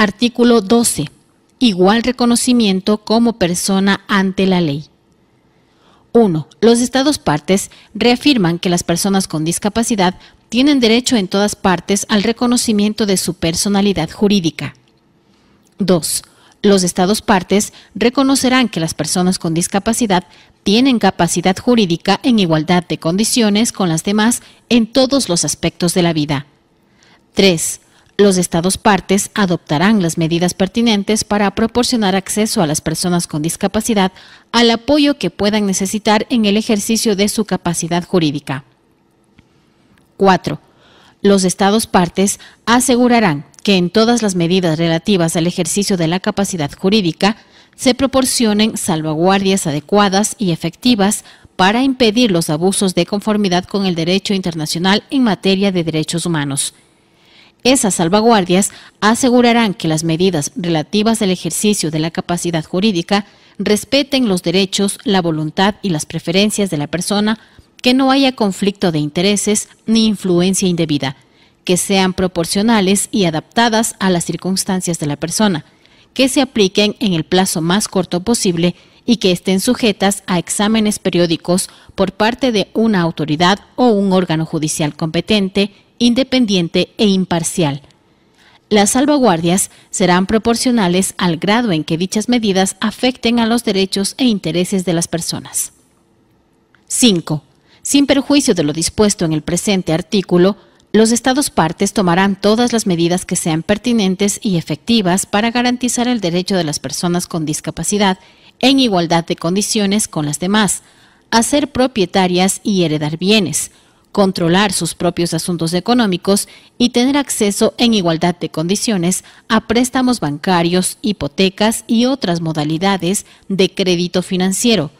Artículo 12. Igual reconocimiento como persona ante la ley. 1. Los Estados partes reafirman que las personas con discapacidad tienen derecho en todas partes al reconocimiento de su personalidad jurídica. 2. Los Estados partes reconocerán que las personas con discapacidad tienen capacidad jurídica en igualdad de condiciones con las demás en todos los aspectos de la vida. 3 los estados partes adoptarán las medidas pertinentes para proporcionar acceso a las personas con discapacidad al apoyo que puedan necesitar en el ejercicio de su capacidad jurídica. 4. Los estados partes asegurarán que en todas las medidas relativas al ejercicio de la capacidad jurídica se proporcionen salvaguardias adecuadas y efectivas para impedir los abusos de conformidad con el derecho internacional en materia de derechos humanos. Esas salvaguardias asegurarán que las medidas relativas al ejercicio de la capacidad jurídica respeten los derechos, la voluntad y las preferencias de la persona, que no haya conflicto de intereses ni influencia indebida, que sean proporcionales y adaptadas a las circunstancias de la persona, que se apliquen en el plazo más corto posible y que estén sujetas a exámenes periódicos por parte de una autoridad o un órgano judicial competente, independiente e imparcial. Las salvaguardias serán proporcionales al grado en que dichas medidas afecten a los derechos e intereses de las personas. 5. Sin perjuicio de lo dispuesto en el presente artículo, los Estados partes tomarán todas las medidas que sean pertinentes y efectivas para garantizar el derecho de las personas con discapacidad en igualdad de condiciones con las demás, a ser propietarias y heredar bienes, controlar sus propios asuntos económicos y tener acceso en igualdad de condiciones a préstamos bancarios, hipotecas y otras modalidades de crédito financiero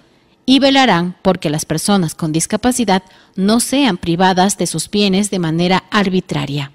y velarán porque las personas con discapacidad no sean privadas de sus bienes de manera arbitraria.